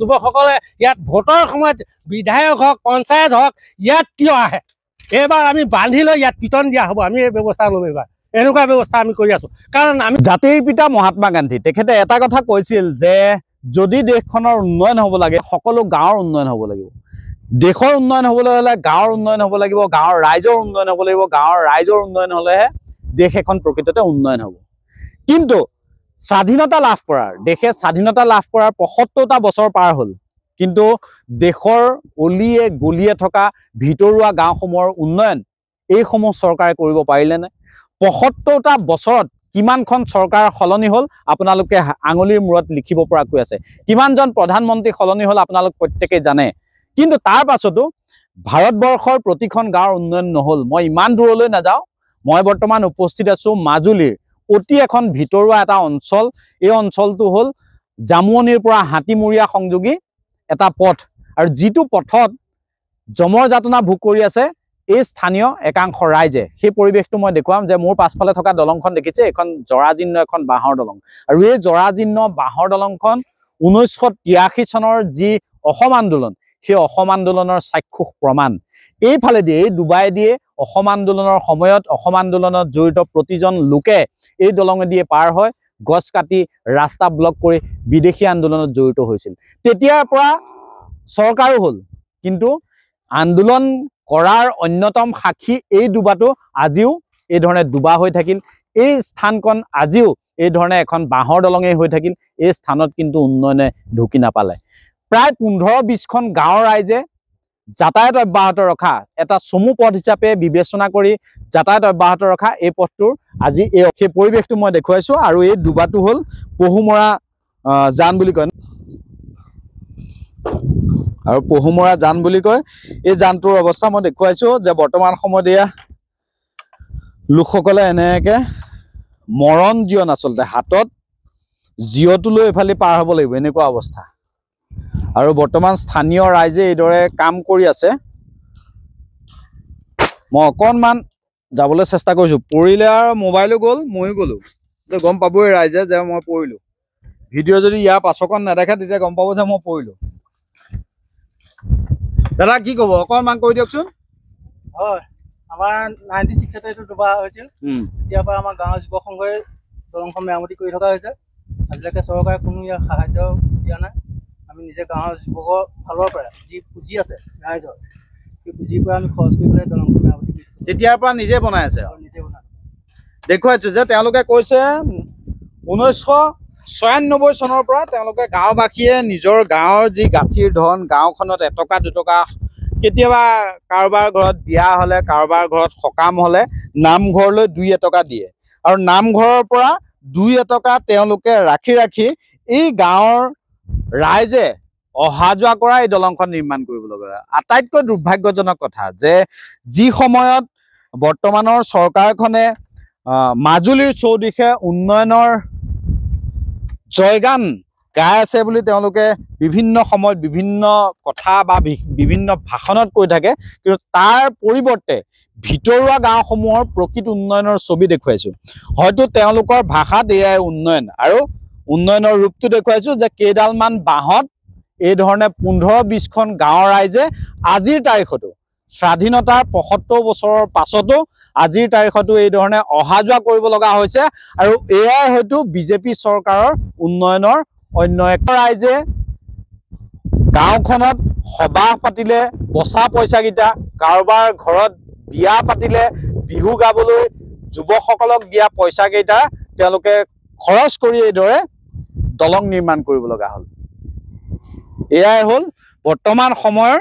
যুৱকসকলে ইয়াত ভোটৰ সময়ত বিধায়ক হওক পঞ্চায়ত হওক ইয়াত কিয় আহে এইবাৰ আমি বান্ধি লৈ ইয়াত পিটন দিয়া হ'ব আমি এই ব্যৱস্থা ল'ম এইবাৰ এনেকুৱা ব্যৱস্থা আমি কৰি আছোঁ কাৰণ আমি জাতিৰ পিতা মহাত্মা গান্ধী তেখেতে এটা কথা কৈছিল যে যদি দেশখনৰ উন্নয়ন হ'ব লাগে সকলো গাঁৱৰ উন্নয়ন হ'ব লাগিব দেশৰ উন্নয়ন হ'বলৈ হ'লে গাঁৱৰ উন্নয়ন হ'ব লাগিব গাঁৱৰ ৰাইজৰ উন্নয়ন হ'ব লাগিব গাঁৱৰ ৰাইজৰ উন্নয়ন হ'লেহে দেশ এখন প্ৰকৃততে উন্নয়ন হ'ব কিন্তু স্বাধীনতা লাভ কৰাৰ দেশে স্বাধীনতা লাভ কৰাৰ পঁয়সত্তৰটা বছৰ পাৰ হ'ল কিন্তু দেশৰ অলিয়ে গলিয়ে থকা ভিতৰুৱা গাঁওসমূহৰ উন্নয়ন এইসমূহ চৰকাৰে কৰিব পাৰিলেনে পঁয়সত্তৰটা বছৰত কিমানখন চৰকাৰ সলনি হ'ল আপোনালোকে আঙুলিৰ মূৰত লিখিব পৰাকৈ আছে কিমানজন প্ৰধানমন্ত্ৰী সলনি হ'ল আপোনালোক প্ৰত্যেকেই জানে কিন্তু তাৰ পাছতো ভাৰতবৰ্ষৰ প্ৰতিখন গাঁৱৰ উন্নয়ন নহ'ল মই ইমান দূৰলৈ নাযাওঁ মই বৰ্তমান উপস্থিত আছোঁ মাজুলীৰ অতি এখন ভিতৰুৱা এটা অঞ্চল এই অঞ্চলটো হ'ল জামুৱনীৰ পৰা হাতীমূৰীয়া সংযোগী এটা পথ আৰু যিটো পথত জমৰ যাতনা ভোগ কৰি আছে এই স্থানীয় একাংশ ৰাইজে সেই পৰিৱেশটো মই দেখুৱাম যে মোৰ পাছফালে থকা দলংখন দেখিছে এইখন জৰাজীৰ্ণ এখন বাঁহৰ দলং আৰু এই জৰাজীৰ্ণ বাঁহৰ দলংখন ঊনৈছশ তিৰাশী চনৰ যি অসম আন্দোলন সেই অসম আন্দোলনৰ চাক্ষুষ প্ৰমাণ এইফালেদি ডুবাইদিয়ে অসম আন্দোলনৰ সময়ত অসম আন্দোলনত জড়িত প্ৰতিজন লোকে এই দলঙেদিয়ে পাৰ হয় গছ কাটি ৰাস্তা ব্লক কৰি বিদেশী আন্দোলনত জড়িত হৈছিল তেতিয়াৰ পৰা চৰকাৰো হ'ল কিন্তু আন্দোলন কৰাৰ অন্যতম সাক্ষী এই ডুবাটো আজিও এই ধৰণে ডুবা হৈ থাকিল এই স্থানখন আজিও এই ধৰণে এখন বাঁহৰ দলঙেই হৈ থাকিল এই স্থানত কিন্তু উন্নয়নে ঢুকি নাপালে প্ৰায় পোন্ধৰ বিছখন গাঁৱৰ ৰাইজে যাতায়াত অব্যাহত ৰখা এটা চমু পথ হিচাপে বিবেচনা কৰি যাতায়াত অব্যাহত ৰখা এই পথটোৰ আজি এই সেই পৰিৱেশটো মই দেখুৱাইছো আৰু এই দুবাটো হ'ল পহুমৰা যান বুলি কয় আৰু পহুমৰা যান বুলি কয় এই যানটোৰ অৱস্থা মই দেখুৱাইছো যে বৰ্তমান সময়ত এয়া লোকসকলে এনেকে মৰণ জীৱন আচলতে হাতত লৈ এফালে পাৰ হ'ব লাগিব এনেকুৱা অৱস্থা আৰু বৰ্তমান স্থানীয় ৰাইজে এইদৰে কাম কৰি আছে মই অকণমান যাবলৈ চেষ্টা কৰিছোঁ পৰিলে আৰু মোবাইলো গ'ল ময়ো গ'লোঁ গম পাবই ৰাইজে যে মই পৰিলোঁ ভিডিঅ' যদি ইয়াৰ পাছৰকণ নেদেখে তেতিয়া গম পাব যে মই পৰিলোঁ দাদা কি ক'ব অকণমান কৈ দিয়কচোন হয় আমাৰ নাইনটি ছিক্সতে পৰা আমাৰ গাঁৱৰ যুৱ সংঘই দলংখন মেৰামতি কৰি থকা হৈছে আজিলৈকে চৰকাৰে কোনো ইয়াৰ সাহাৰ্য দিয়া নাই আমি নিজে গাঁৱৰ যুৱকৰ ফালৰ পৰা যি পুঁজি আছে ৰাইজৰ সেই পুঁজিৰ পৰা আমি খৰচ কৰি পেলাই দলং যেতিয়াৰ পৰা নিজে বনাই আছে নিজে বনাই দেখুৱাইছো যে তেওঁলোকে কৈছে ঊনৈছশ ছয়ানব্বৈ চনৰ পৰা তেওঁলোকে গাঁওবাসীয়ে নিজৰ গাঁৱৰ যি গাঁঠিৰ ধন গাঁওখনত এটকা দুটকা কেতিয়াবা কাৰোবাৰ ঘৰত বিয়া হ'লে কাৰোবাৰ ঘৰত সকাম হ'লে নামঘৰলৈ দুই এটকা দিয়ে আৰু নামঘৰৰ পৰা দুই এটকা তেওঁলোকে ৰাখি ৰাখি এই গাঁৱৰ ৰাইজে অহা যোৱা কৰা এই দলংখন নিৰ্মাণ কৰিবলৈ আটাইতকৈ দুৰ্ভাগ্যজনক কথা যে যি সময়ত বৰ্তমানৰ চৰকাৰখনে মাজুলীৰ চৌদিশে উন্নয়নৰ জয়গান গাই আছে বুলি তেওঁলোকে বিভিন্ন সময়ত বিভিন্ন কথা বা বিভিন্ন ভাষণত কৈ থাকে কিন্তু তাৰ পৰিৱৰ্তে ভিতৰুৱা গাঁওসমূহৰ প্ৰকৃত উন্নয়নৰ ছবি দেখুৱাইছোঁ হয়তো তেওঁলোকৰ ভাষাত এয়াই উন্নয়ন আৰু উন্নয়নৰ ৰূপটো দেখুৱাইছোঁ যে কেইডালমান বাঁহত এই ধৰণে পোন্ধৰ বিছখন গাঁৱৰ ৰাইজে আজিৰ তাৰিখতো স্বাধীনতাৰ পঁয়সত্তৰ বছৰৰ পাছতো আজিৰ তাৰিখতো এই ধৰণে অহা যোৱা কৰিব লগা হৈছে আৰু এয়াই হয়তো বিজেপি চৰকাৰৰ উন্নয়নৰ অন্য এক ৰাইজে গাঁওখনত সবাহ পাতিলে বচা পইচাকেইটা কাৰোবাৰ ঘৰত বিয়া পাতিলে বিহু গাবলৈ যুৱকসকলক দিয়া পইচাকেইটা তেওঁলোকে খৰচ কৰি এইদৰে দলং নিৰ্মাণ কৰিব লগা হ'ল এয়াই হ'ল বৰ্তমান সময়ৰ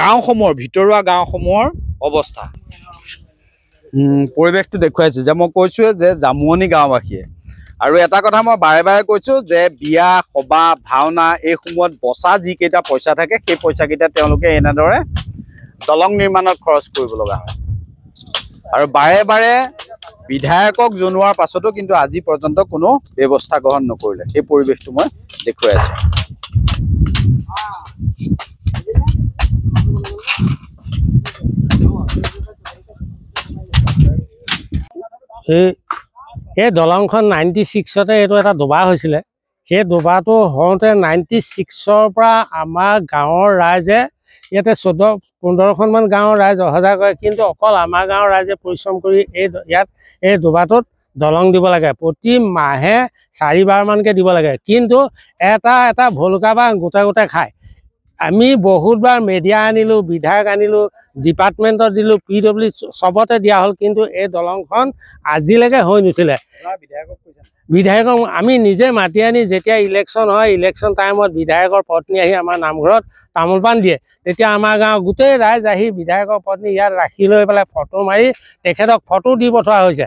গাঁওসমূহৰ ভিতৰুৱা গাঁওসমূহৰ অৱস্থা পৰিৱেশটো দেখুৱাইছে যে মই কৈছোঁৱে যে জামুৱনি গাঁওবাসীয়ে আৰু এটা কথা মই বাৰে বাৰে কৈছোঁ যে বিয়া সবাহ ভাওনা এই সময়ত বচা যিকেইটা পইচা থাকে সেই পইচাকেইটা তেওঁলোকে এনেদৰে দলং নিৰ্মাণত খৰচ কৰিব লগা হয় আৰু বাৰে বাৰে বিধায়কক জনোৱাৰ পাছতো কিন্তু আজি পৰ্যন্ত কোনো ব্যৱস্থা গ্ৰহণ নকৰিলে সেই পৰিৱেশটো মই দেখুৱাই আছো সেই দলংখন নাইণ্টি ছিক্সতে এইটো এটা ডবা হৈছিলে সেই ডবাটো হওঁতে নাইণ্টি ছিক্সৰ পৰা আমাৰ গাঁৱৰ ৰাইজে ইয়াতে চৈধ্য পোন্ধৰখনমান গাঁৱৰ ৰাইজ অহা যোৱা কৰে কিন্তু অকল আমাৰ গাঁৱৰ ৰাইজে পৰিশ্ৰম কৰি এই ইয়াত এই ডোবাটোত দলং দিব লাগে প্ৰতি মাহে চাৰিবাৰমানকৈ দিব লাগে কিন্তু এটা এটা ভোলোকা বা গোটাই গোটাই খায় আমি বহুতবাৰ মেডিয়া আনিলোঁ বিধায়ক আনিলোঁ ডিপাৰ্টমেণ্টত দিলোঁ পি ডব্লিউ চবতে দিয়া হ'ল কিন্তু এই দলংখন আজিলৈকে হৈ নুঠিলে বিধায়কক আমি নিজে মাতি আনি যেতিয়া ইলেকশ্যন হয় ইলেকশ্যন টাইমত বিধায়কৰ পত্নী আহি আমাৰ নামঘৰত তামোল পাণ দিয়ে তেতিয়া আমাৰ গাঁৱৰ গোটেই ৰাইজ আহি বিধায়কৰ পত্নী ইয়াত ৰাখি লৈ পেলাই ফটো মাৰি তেখেতক ফটো দি পঠোৱা হৈছে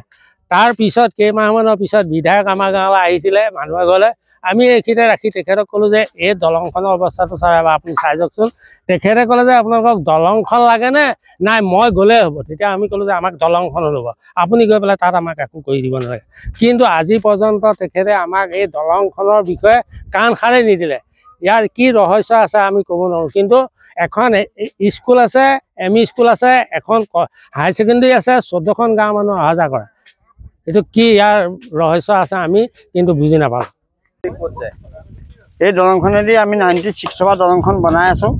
তাৰপিছত কেইমাহমানৰ পিছত বিধায়ক আমাৰ গাঁৱলৈ আহিছিলে মানুহৰ ঘৰলৈ আমি এইখিনিতে ৰাখি তেখেতক ক'লোঁ যে এই দলংখনৰ অৱস্থাটো চাৰ বা আপুনি চাই যাওকচোন তেখেতে ক'লে যে আপোনালোকক দলংখন লাগেনে নাই মই গ'লেই হ'ব তেতিয়া আমি ক'লোঁ যে আমাক দলংখন ল'ব আপুনি গৈ পেলাই তাত আমাক একো কৰি দিব নালাগে কিন্তু আজি পৰ্যন্ত তেখেতে আমাক এই দলংখনৰ বিষয়ে কাণ সাৰে নিদিলে ইয়াৰ কি ৰহস্য আছে আমি ক'ব নোৱাৰোঁ কিন্তু এখন স্কুল আছে এম ই স্কুল আছে এখন হাই ছেকেণ্ডেৰী আছে চৈধ্যখন গাঁৱৰ মানুহ অহা যোৱা কৰে এইটো কি ইয়াৰ ৰহস্য আছে আমি কিন্তু বুজি নাপালোঁ এই দলংখনেদি আমি নাইনটি ছিক্সৰ পৰা দলংখন বনাই আছোঁ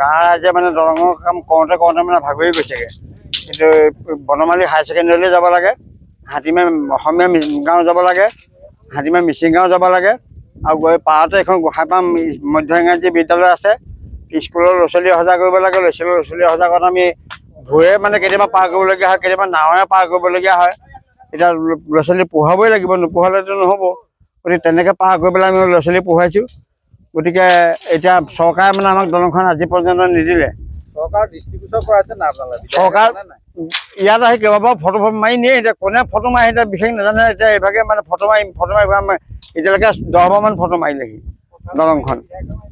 গাঁৱৰ ৰাইজে মানে দলঙৰ কাম কৰোঁতে কৰোঁতে মানে ভাগৰি গৈছেগৈ কিন্তু বনমালী হায়াৰ ছেকেণ্ডেৰীলৈ যাব লাগে হাতীমা অসমীয়া গাঁও যাব লাগে হাতীমা মিচিং গাঁও যাব লাগে আৰু গৈ পাৰতে এখন গোহাঁইপাম মধ্য ইংৰাজী বিদ্যালয় আছে স্কুলৰ ল'ৰা ছোৱালী সজাগ কৰিব লাগে ল'ৰা ছোৱালী ল'ৰা ছোৱালী সজাগ কৰাত আমি ভূঁয়ে মানে কেতিয়াবা পাৰ কৰিবলগীয়া হয় কেতিয়াবা নাৱে পাৰ কৰিবলগীয়া হয় এতিয়া ল'ৰা ছোৱালী পঢ়াবই লাগিব নোপোহালেতো নহ'ব গতিকে তেনেকৈ পাৰ কৰি পেলাই আমি ল'ৰা ছোৱালী পঢ়াইছোঁ গতিকে এতিয়া চৰকাৰে মানে আমাক দলংখন আজি পৰ্যন্ত নিদিলে ইয়াত আহি কেইবাবাৰ ফটো মাৰি নিয়ে এতিয়া কোনে ফটো মাৰি এতিয়া বিশেষ নাজানে এতিয়া এইভাগে মানে ফটো মাৰিম ফটো মাৰি এতিয়ালৈকে দহবাৰমান ফটো মাৰিলেহি দলংখন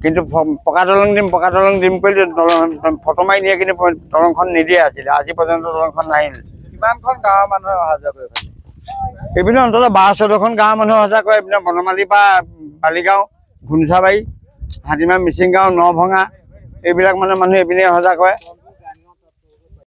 কিন্তু পকা দলং দিম পকা দলং দিম কৰি দলং ফটো মাৰি নিয়ে কিন্তু দলংখন নিদিয়ে আছিলে আজি পৰ্যন্ত দলংখন নাহিল কিমানখন গাঁৱৰ মানুহে অহা যোৱা কৰিব এইপিনে অন্তত বাৰ চৈধ্যখন গাঁৱৰ মানুহৰ সঁচা কৰে এইপিনে বনমালী পা বালিগাঁও ঘুনচাবাৰী হাতীমা মিচিং গাঁও নভঙা এইবিলাক মানে মানুহ এইপিনে সজাগ কৰে